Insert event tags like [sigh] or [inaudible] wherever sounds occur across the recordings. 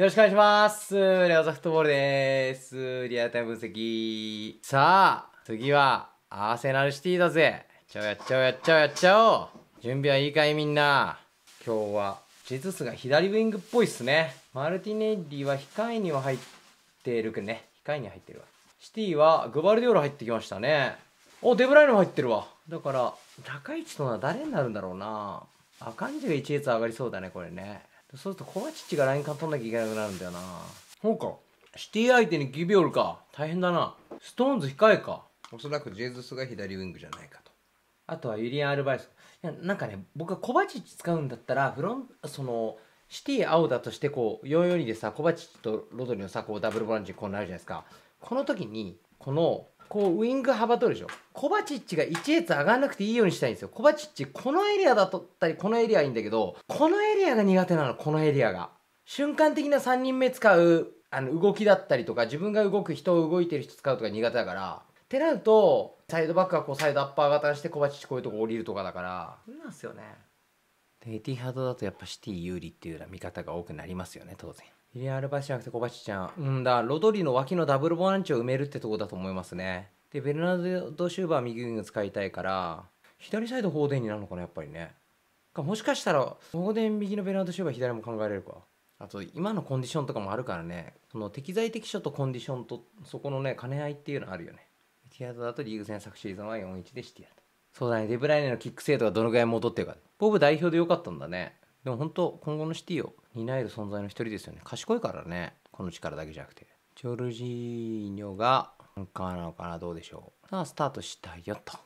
よろしくお願いします。レオザフトボールです。リアルタイム分析。さあ、次は、アーセナルシティだぜ。やっちゃおうやっちゃおうやっちゃおうやっちゃおう。準備はいいかいみんな。今日は、ジェズスが左ウィングっぽいっすね。マルティネッリは控えには入ってるくね。控えには入ってるわ。シティは、グバルディオラ入ってきましたね。お、デブライナも入ってるわ。だから、高い位置とは誰になるんだろうな。アカンジが1列上がりそうだね、これね。そうするとコバチッチがライン間取んなきゃいけなくなるんだよなそうかシティ相手にギビオルか大変だなストーンズ控えかおそらくジェズスが左ウィングじゃないかとあとはユリアン・アルバイスいやなんかね僕はコバチッチ使うんだったらフロンそのシティ青だとしてこう4 4 2でさコバチッチとロドリのさこうダブルボランチにこうなるじゃないですかこの時にこのこうウイング幅取るでしょコバチッチが1列上がらなくていいようにしたいんですよコバチッチこのエリアだったりこのエリアいいんだけどこのエリアが苦手なのこのエリアが瞬間的な3人目使うあの動きだったりとか自分が動く人を動いてる人使うとか苦手だからってなるとサイドバックはこうサイドアッパー型にしてコバチッチこういうとこ降りるとかだからそうなんですよねエティハードだとやっぱシティ有利っていうような見方が多くなりますよね当然イレアルバシじゃなくてバちゃん。うんだ、ロドリの脇のダブルボランチを埋めるってとこだと思いますね。で、ベルナルド・シューバー右ウィング使いたいから、左サイドホーデンになるのかな、やっぱりね。かもしかしたら、ホーデン右のベルナルド・シューバー左も考えられるか。あと、今のコンディションとかもあるからね、その適材適所とコンディションと、そこのね、兼ね合いっていうのあるよね。ティアードだとリーグ戦昨シーズンは4-1でシティアード。そうだね、デブライネのキック精度がどのぐらい戻ってるか。ボブ代表でよかったんだね。でも本当今後のシティを担える存在の一人ですよね賢いからねこの力だけじゃなくてジョルジーニョがアンカーなのかなどうでしょうさあスタートしたよと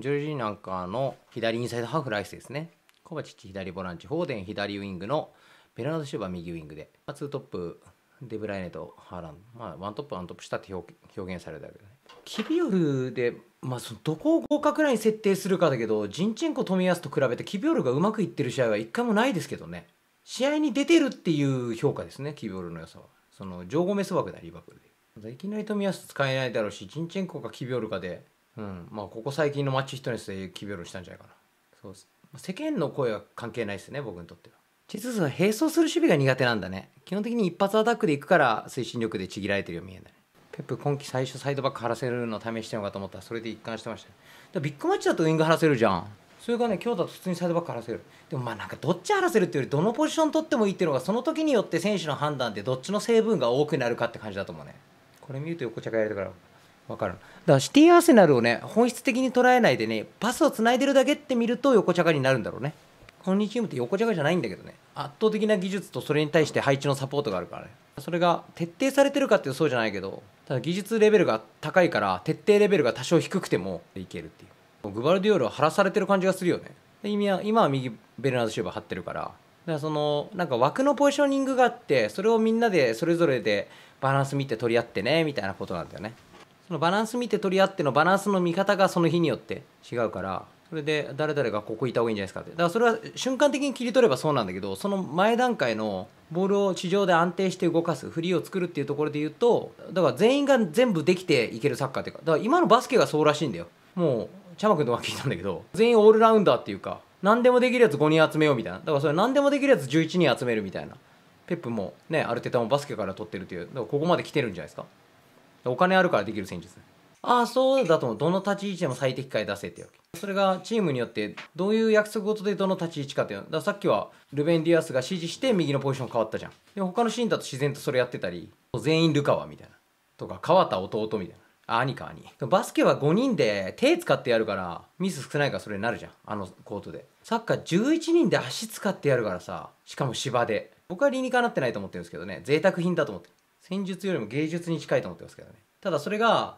ジョルジーニョアンカーの左インサイドハーフライスですねコバチッチ左ボランチフォーデン左ウイングのベルナード・シューバー右ウイングで、まあ、2トップデブライネとハーランド、まあ、1トップ1トップしたって表現されたけどキビオルで、まあ、そのどこを合格ライン設定するかだけどジンチェンコ冨安と比べてキビオルがうまくいってる試合は一回もないですけどね試合に出てるっていう評価ですねキビオルの良さはその上ゴメス枠だリバプールでいきなり冨安使えないだろうしジンチェンコかキビオルかで、うんまあ、ここ最近のマッチヒットネスでキビオルしたんじゃないかなそうです世間の声は関係ないですね僕にとってはチェズスは並走する守備が苦手なんだね基本的に一発アタックでいくから推進力でちぎられてるように見えないペップ今季最初サイドバック張らせるの試してるのかと思ったらそれで一貫してました、だビッグマッチだとウイング張らせるじゃんそれがね今日だと普通にサイドバック張らせるでもまあなんかどっち張らせるっていうよりどのポジション取ってもいいっていうのがその時によって選手の判断でどっちの成分が多くなるかって感じだと思うねこれ見ると横茶がやるから分かるだからシティアーセナルをね本質的に捉えないでねパスをつないでるだけって見ると横茶がになるんだろうねこの2チームって横じゃがじゃないんだけどね圧倒的な技術とそれに対して配置のサポートがあるからねそれが徹底されてるかっていうそうじゃないけどただ技術レベルが高いから徹底レベルが多少低くてもいけるっていうグバルディオールは晴らされてる感じがするよね今は今は右ベルナード・シューバー張ってるからだからそのなんか枠のポジショニングがあってそれをみんなでそれぞれでバランス見て取り合ってねみたいなことなんだよねそのバランス見て取り合ってのバランスの見方がその日によって違うからそれで誰々がここいた方がいいんじゃないですかってだからそれは瞬間的に切り取ればそうなんだけどその前段階のボールを地上で安定して動かすフリーを作るっていうところで言うとだから全員が全部できていけるサッカーっていうかだから今のバスケがそうらしいんだよもうチャマ君とは聞いたんだけど全員オールラウンダーっていうか何でもできるやつ5人集めようみたいなだからそれ何でもできるやつ11人集めるみたいなペップもねアルテタもバスケから取ってるっていうだからここまで来てるんじゃないですかお金あるからできる戦術ああそうだと思うどの立ち位置でも最適解出せってわけそれがチームによってどういう約束事でどの立ち位置かっていうのだからさっきはルベン・ディアスが指示して右のポジション変わったじゃんで他のシーンだと自然とそれやってたり全員ルカワみたいなとか川田弟みたいな兄か兄バスケは5人で手使ってやるからミス少ないからそれになるじゃんあのコートでサッカー11人で足使ってやるからさしかも芝で僕は理にかなってないと思ってるんですけどね贅沢品だと思って戦術よりも芸術に近いと思ってますけどねただそれが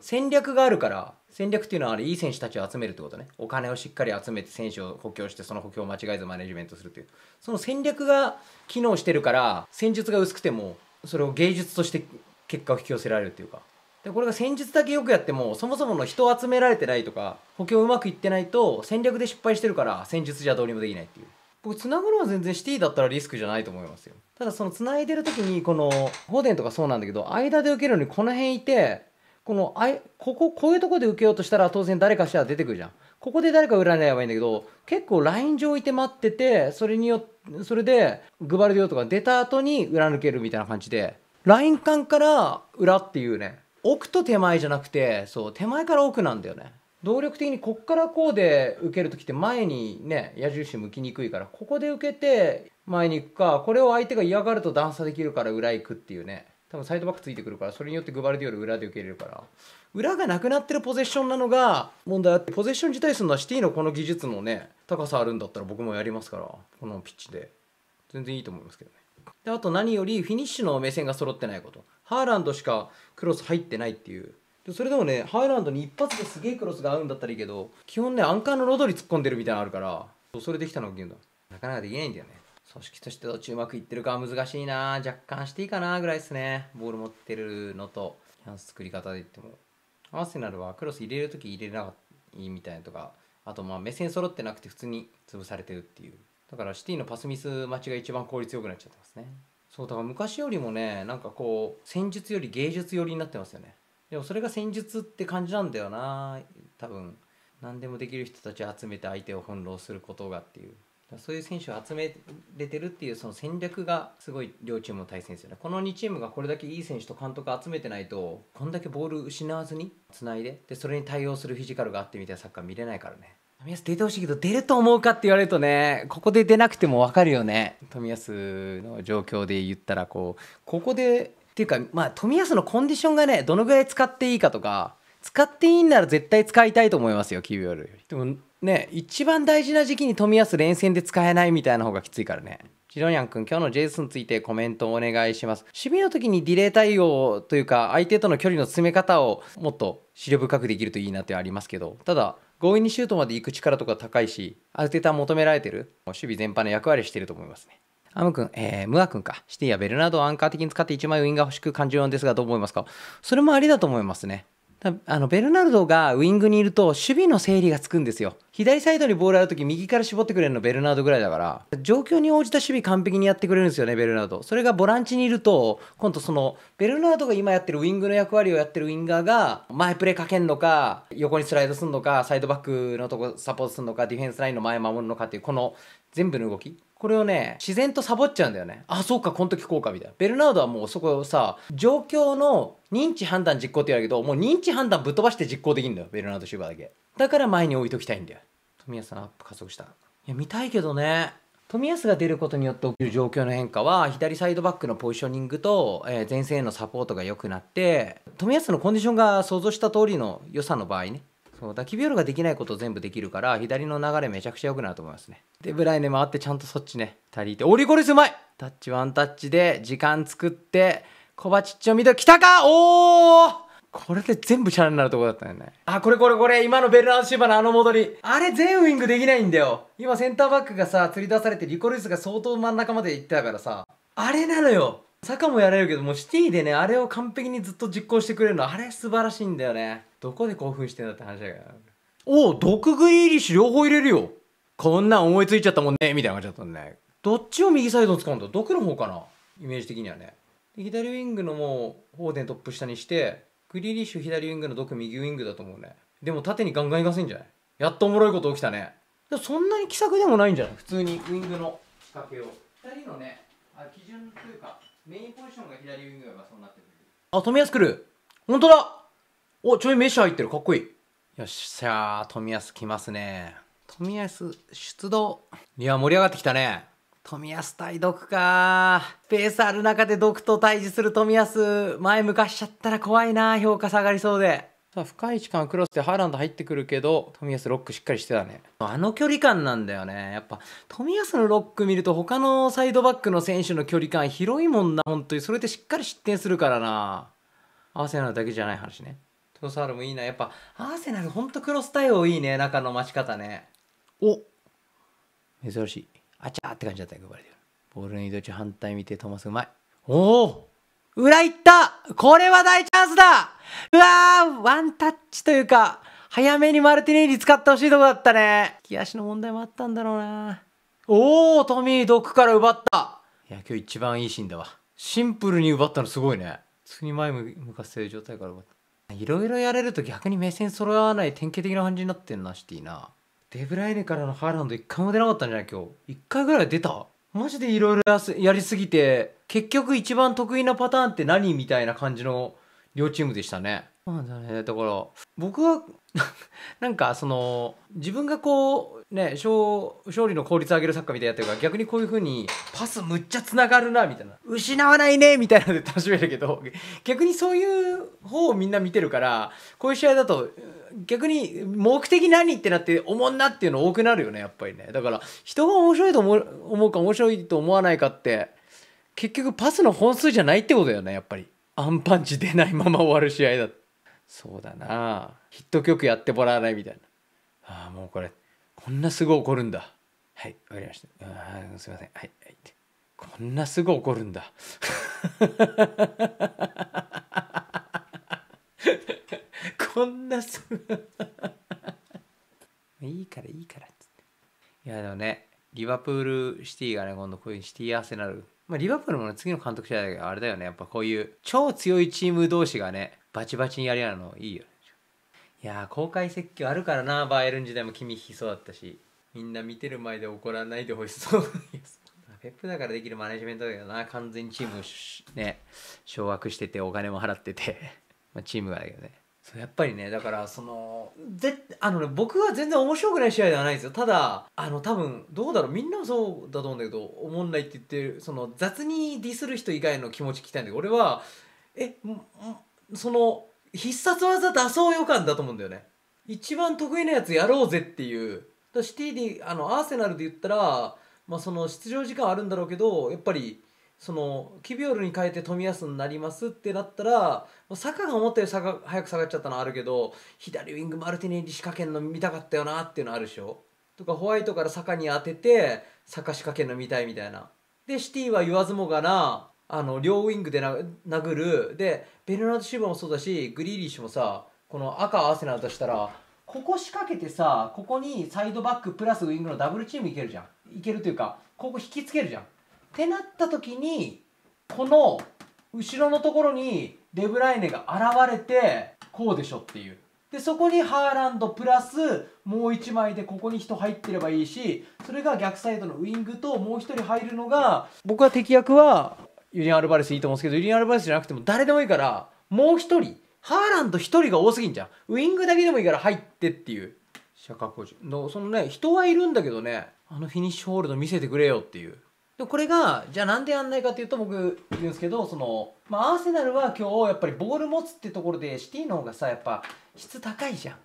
戦略があるから戦略っていうのはあれいい選手たちを集めるってことねお金をしっかり集めて選手を補強してその補強を間違えずマネジメントするっていうその戦略が機能してるから戦術が薄くてもそれを芸術として結果を引き寄せられるっていうかでこれが戦術だけよくやってもそもそもの人を集められてないとか補強うまくいってないと戦略で失敗してるから戦術じゃどうにもできないっていう僕繋ぐのは全然シティだったらリスクじゃないと思いますよただその繋いでる時にこのホーデンとかそうなんだけど間で受けるのにこの辺いてこのあいこここういうとこで受けようとしたら当然誰かしら出てくるじゃんここで誰か占えばいいんだけど結構ライン上置いて待っててそれによそれでグバルディオとか出た後に裏抜けるみたいな感じでライン間から裏っていうね奥と手前じゃなくてそう手前から奥なんだよね動力的にこっからこうで受ける時って前にね矢印向きにくいからここで受けて前に行くかこれを相手が嫌がると段差できるから裏行くっていうね多分サイドバックついてくるからそれによってグバルディオル裏で受け入れるから裏がなくなってるポゼッションなのが問題あってポゼッション自体するのはシティのこの技術のね高さあるんだったら僕もやりますからこのピッチで全然いいと思いますけどねであと何よりフィニッシュの目線が揃ってないことハーランドしかクロス入ってないっていうでそれでもねハーランドに一発ですげえクロスが合うんだったらいいけど基本ねアンカーのロドリ突っ込んでるみたいなのあるからそれできたのがゲームだなかなかできないんだよね組織としてどっちうまくいってるかは難しいな若干していいかなぐらいですねボール持ってるのとチャンス作り方で言ってもアーセナルはクロス入れる時入れなかったみたいなとかあとまあ目線揃ってなくて普通に潰されてるっていうだからシティのパスミス待ちが一番効率よくなっちゃってますねそうだから昔よりもねなんかこう戦術より芸術寄りになってますよねでもそれが戦術って感じなんだよな多分何でもできる人たちを集めて相手を翻弄することがっていうそういう選手を集めれてるっていうその戦略がすごい両チームの対戦ですよね。この2チームがこれだけいい選手と監督集めてないとこんだけボール失わずにつないででそれに対応するフィジカルがあってみたいなサッカー見れないからね。富安出てほしいけど出ると思うかって言われるとねここで出なくても分かるよね冨安の状況で言ったらこうここでっていうかまあ冨安のコンディションがねどのぐらい使っていいかとか使っていいんなら絶対使いたいと思いますよキビオルよりでもね一番大事な時期に冨安連戦で使えないみたいな方がきついからねジロニャン君今日のジェイスについてコメントをお願いします守備の時にディレイ対応というか相手との距離の詰め方をもっと視力深くできるといいなってありますけどただ強引にシュートまで行く力とか高いしアルテタ求められてる守備全般の役割してると思いますねアム君、えー、ムア君か。シティやベルナードをアンカー的に使って1枚ウィンが欲しく感じるんですが、どう思いますかそれもありだと思いますね。あのベルナルドがウイングにいると守備の整理がつくんですよ左サイドにボールある時右から絞ってくれるのベルナードぐらいだから状況に応じた守備完璧にやってくれるんですよねベルナードそれがボランチにいると今度そのベルナルドが今やってるウイングの役割をやってるウインガーが前プレーかけんのか横にスライドすんのかサイドバックのとこサポートするのかディフェンスラインの前守るのかっていうこの全部の動きこれをね自然とサボっちゃうんだよねあそうかこの時こうかみたいなベルナードはもうそこをさ状況の認知判断実行って言われるけどもう認知判断ぶっ飛ばして実行できるんだよベルナード・シューバーだけだから前に置いときたいんだよ富安さんアップ加速したいや見たいけどね冨安が出ることによって起きる状況の変化は左サイドバックのポジショニングと前線へのサポートが良くなって冨安のコンディションが想像した通りの良さの場合ねそうだキビオルができないこと全部できるから左の流れめちゃくちゃ良くなると思いますねでブライネ回ってちゃんとそっちね足りてオリコリスうまいタッチワンタッチで時間作ってコバチッチを見たきたかおおこれで全部チャジになるとこだったよね。あ、これこれこれ、今のベルナンド・シーバーのあの戻り。あれ全ウイングできないんだよ。今センターバックがさ、釣り出されてリコルイスが相当真ん中まで行ったからさ。あれなのよ。坂もやれるけど、もうシティでね、あれを完璧にずっと実行してくれるの、あれ素晴らしいんだよね。どこで興奮してんだって話だけどおお毒グリーリッシュ両方入れるよこんなん思いついちゃったもんねみたいな感じだったんねどっちを右サイドに使うんだ毒の方かなイメージ的にはね左ウィングのもうフーデントップ下にしてグリーリッシュ左ウィングの毒右ウィングだと思うねでも縦にガンガンいかせんじゃないやっとおもろいこと起きたねそんなに気さくでもないんじゃない普通にウィングの仕掛けを2人のねあ基準というかメインポジションが左ウィングがそうなってくるあ冨安来る本当だお、ちょい飯入ってる。かっこいい。よっしゃー、富安来ますね。富安出動。いや、盛り上がってきたね。富安対毒かペースある中で毒と対峙する富安。前向かしちゃったら怖いな評価下がりそうで。さあ、深い時間クロスでハーランド入ってくるけど、富安ロックしっかりしてたね。あの距離感なんだよね。やっぱ、富安のロック見ると他のサイドバックの選手の距離感広いもんな、本当に。それでしっかり失点するからな合わせなだけじゃない話ね。トロサールもいいな。やっぱ、アーセナル、ほんとクロス対応いいね。中の待ち方ね。お珍しい。あちゃーって感じだったよ、バレてる。ボールの移動中反対見て、トマスうまい。おお裏行ったこれは大チャンスだうわーワンタッチというか、早めにマルティネリ使ってほしいとこだったね。気き足の問題もあったんだろうな。おおトミー、ドックから奪ったいや、今日一番いいシーンだわ。シンプルに奪ったのすごいね。普通に前向かせる状態から奪った。いろいろやれると逆に目線揃わない典型的な感じになってんなシティなデブライネからのハーランド1回も出なかったんじゃない今日1回ぐらい出たマジでいろいろやりすぎて結局一番得意なパターンって何みたいな感じの両チームでしたねまあだねだから僕は [laughs] なんかその自分がこうね勝勝利の効率上げるサッカーみたいなやってるから逆にこういうふうにパスむっちゃつながるなみたいな失わないねみたいなので楽しめるけど [laughs] 逆にそういう方をみんな見てるからこういう試合だと逆に目的何ってなっておもんなっていうの多くなるよねやっぱりねだから人が面白いと思う思うか面白いと思わないかって結局パスの本数じゃないってことだよねやっぱりアンパンチ出ないまま終わる試合だって。そうだなヒット曲やってもらわないみたいなああもうこれこんなすぐ怒るんだはいわかりましたあすみませんはいはいこんなすぐ怒るんだ [laughs] こんなすぐいいからいいからっていやでもねリバプールシティがね今度こういうシティアーセナルまあ、リバプールも次の監督じゃないけど、あれだよね。やっぱこういう超強いチーム同士がね、バチバチにやり合うのいいよね。いや公開説教あるからな、バーエルン時代も君引きそうだったし、みんな見てる前で怒らないでほしそう。[laughs] ペップだからできるマネジメントだけどな、完全にチームをね、掌握してて、お金も払ってて、[laughs] まあチームがだけどね。そうやっぱりねだからそのぜあの、ね、僕は全然面白くない試合ではないですよただあの多分どうだろうみんなもそうだと思うんだけど思んないって言ってるその雑にディスる人以外の気持ち聞きたいんだけど俺はえその必殺技出そう予感だと思うんだよね一番得意なやつやろうぜっていうシティであのアーセナルで言ったら、まあ、その出場時間あるんだろうけどやっぱりそのキビオルに変えて冨安になりますってなったら坂が思ったより坂早く下がっちゃったのあるけど左ウィングマルティネリ仕掛けんの見たかったよなっていうのあるでしょとかホワイトから坂に当てて坂仕掛けんの見たいみたいなでシティは言わずもがなあの両ウィングで殴るでベルナード・シューバもそうだしグリーリッシュもさこの赤合わせなとしたらここ仕掛けてさここにサイドバックプラスウィングのダブルチームいけるじゃんいけるというかここ引きつけるじゃんってなった時にこの後ろのところにデブライネが現れてこうでしょっていうでそこにハーランドプラスもう1枚でここに人入ってればいいしそれが逆サイドのウイングともう1人入るのが僕は敵役はユリアン・アルバレスいいと思うんですけどユリアン・アルバレスじゃなくても誰でもいいからもう1人ハーランド1人が多すぎんじゃんウイングだけでもいいから入ってっていう社会工事のそのね人はいるんだけどねあのフィニッシュホールド見せてくれよっていうでこれがじゃあなんでやんないかというと僕言うんですけどその、まあ、アーセナルは今日やっぱりボール持つってところでシティの方がさやっぱ質高いじゃん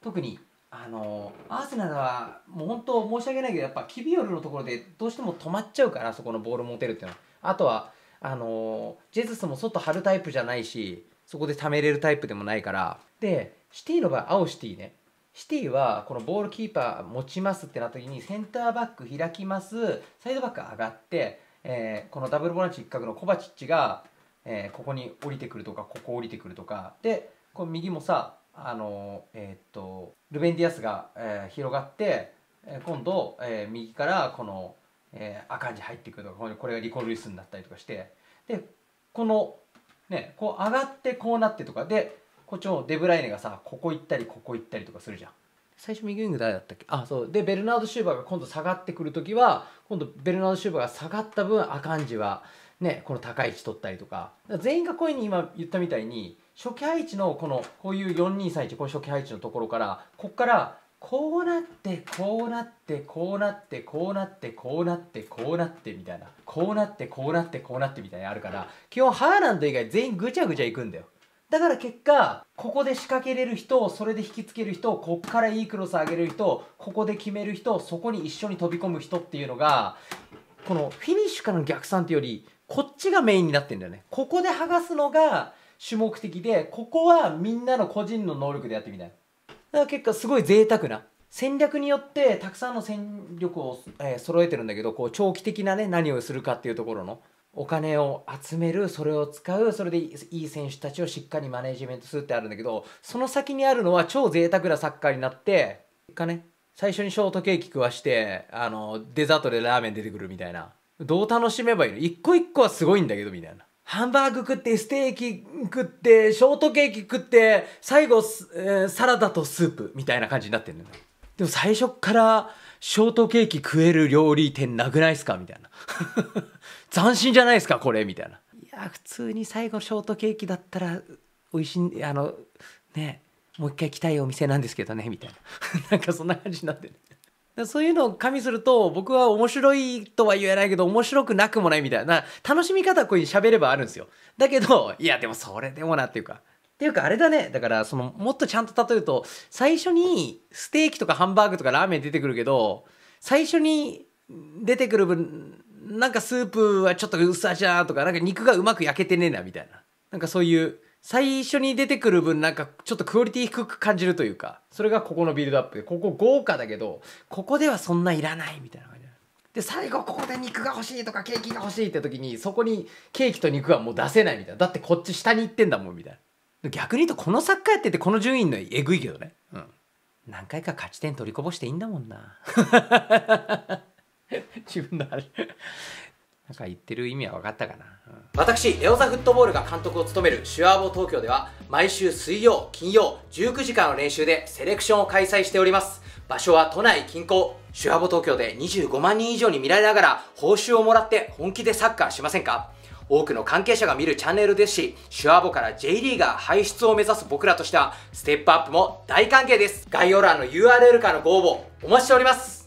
特にあのアーセナルはもう本当申し訳ないけどやっぱキビオルのところでどうしても止まっちゃうからそこのボール持てるっていうのはあとはあのジェズスも外張るタイプじゃないしそこで貯めれるタイプでもないからでシティの場合青シティねシティはこのボールキーパー持ちますってなった時にセンターバック開きますサイドバック上がって、えー、このダブルボランチ一角のコバチッチが、えー、ここに降りてくるとかここ降りてくるとかでこの右もさあのえー、っとルベンディアスが、え広がって今度、え右からこの、えー、赤字入ってくるとかこれがリコルリスになったりとかしてでこのねこう上がってこうなってとかでこっちもデブライネがさここ行ったりここ行ったりとかするじゃん最初右ウィング誰だったっけあそうでベルナード・シューバーが今度下がってくる時は今度ベルナード・シューバーが下がった分アカンジはねこの高い位置取ったりとか全員がうに今言ったみたいに初期配置のこのこういう4231この初期配置のところからこっからこうなってこうなってこうなってこうなってこうなってこうなってみたいなこうなってこうなってこうなってみたいなあるから基本ハーランド以外全員ぐちゃぐちゃいくんだよだから結果、ここで仕掛けれる人を、それで引きつける人を、こっからいいクロス上げる人ここで決める人そこに一緒に飛び込む人っていうのが、このフィニッシュからの逆算っていうより、こっちがメインになってんだよね。ここで剥がすのが主目的で、ここはみんなの個人の能力でやってみたい。だから結果すごい贅沢な。戦略によってたくさんの戦力を、えー、揃えてるんだけど、こう長期的なね、何をするかっていうところのお金を集めるそれを使うそれでいい選手たちをしっかりマネジメントするってあるんだけどその先にあるのは超贅沢なサッカーになって結果ね最初にショートケーキ食わしてあのデザートでラーメン出てくるみたいなどう楽しめばいいの一個一個はすごいんだけどみたいなハンバーグ食ってステーキ食ってショートケーキ食って最後、えー、サラダとスープみたいな感じになってるんだよでも最初からショートケーキ食える料理店なくないっすかみたいな斬新じゃないですかこれみたいないや普通に最後ショートケーキだったら美味しいあのねもう一回来たいお店なんですけどねみたいな [laughs] なんかそんな感じになってるそういうのを加味すると僕は面白いとは言えないけど面白くなくもないみたいな楽しみ方はこういう喋ればあるんですよだけどいやでもそれでもなっていうかっていうかあれだねだからそのもっとちゃんと例えると最初にステーキとかハンバーグとかラーメン出てくるけど最初に出てくる分なんかスープはちょっと薄味だとか、なんか肉がうまく焼けてねえなみたいな。なんかそういう、最初に出てくる分なんかちょっとクオリティ低く感じるというか、それがここのビルドアップで、ここ豪華だけど、ここではそんないらないみたいな感じ。で、最後ここで肉が欲しいとかケーキが欲しいって時に、そこにケーキと肉はもう出せないみたいな。だってこっち下に行ってんだもんみたいな。逆に言うとこのサッカーやっててこの順位のえぐいけどね。うん。何回か勝ち点取りこぼしていいんだもんな。[laughs] 自分のあれなんか言ってる意味は分かったかな、うん、私レオザフットボールが監督を務めるシュアーボ東京では毎週水曜金曜19時間の練習でセレクションを開催しております場所は都内近郊シュアーボ東京で25万人以上に見られながら報酬をもらって本気でサッカーしませんか多くの関係者が見るチャンネルですし、シュアボから J リーガー輩出を目指す僕らとしては、ステップアップも大歓迎です。概要欄の URL からのご応募、お待ちしております。